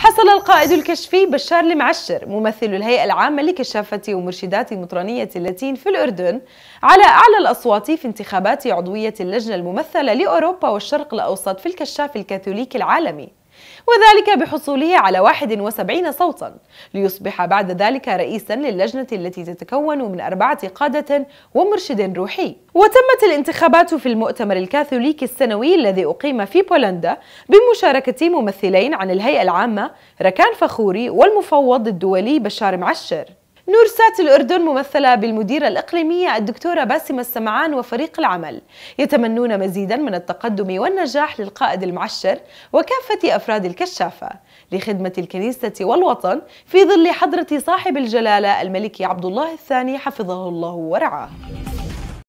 حصل القائد الكشفي بشار المعشر ممثل الهيئة العامة لكشافة ومرشدات مطرانية اللاتين في الأردن على أعلى الأصوات في انتخابات عضوية اللجنة الممثلة لأوروبا والشرق الأوسط في الكشاف الكاثوليكي العالمي وذلك بحصوله على 71 صوتا ليصبح بعد ذلك رئيسا للجنة التي تتكون من أربعة قادة ومرشد روحي وتمت الانتخابات في المؤتمر الكاثوليكي السنوي الذي أقيم في بولندا بمشاركة ممثلين عن الهيئة العامة ركان فخوري والمفوض الدولي بشار معشر نور سات الأردن ممثلة بالمديرة الإقليمية الدكتورة باسمة السمعان وفريق العمل يتمنون مزيدا من التقدم والنجاح للقائد المعشر وكافة أفراد الكشافة لخدمة الكنيسة والوطن في ظل حضرة صاحب الجلالة الملك عبد الله الثاني حفظه الله ورعاه